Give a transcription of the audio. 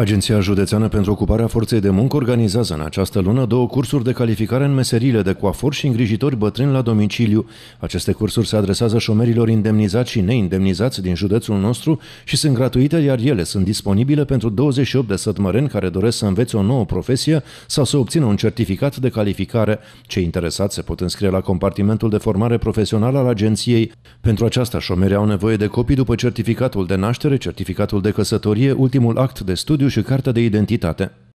Agenția Județeană pentru Ocuparea Forței de Muncă organizează în această lună două cursuri de calificare în meserile de coafor și îngrijitori bătrâni la domiciliu. Aceste cursuri se adresează șomerilor indemnizați și neindemnizați din județul nostru și sunt gratuite, iar ele sunt disponibile pentru 28 de sătmăreni care doresc să învețe o nouă profesie sau să obțină un certificat de calificare. Cei interesați se pot înscrie la compartimentul de formare profesională al agenției. Pentru aceasta, șomerii au nevoie de copii după certificatul de naștere, certificatul de căsătorie, ultimul act de studiu și cartea de identitate.